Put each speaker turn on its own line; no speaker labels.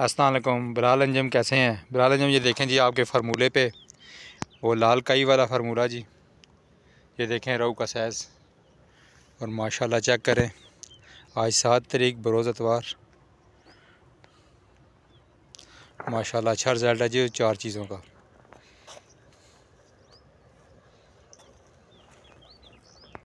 असलकुम बलाल अंजम कैसे हैं बलाल अंजम ये देखें जी आपके फार्मूले पे वो लाल काई वाला फार्मूला जी ये देखें रोहू का सैज़ और माशाल्लाह चेक करें आज सात तरीक बरोज़ अतवार माशाल्लाह अच्छा रिज़ल्ट है जी चार चीज़ों का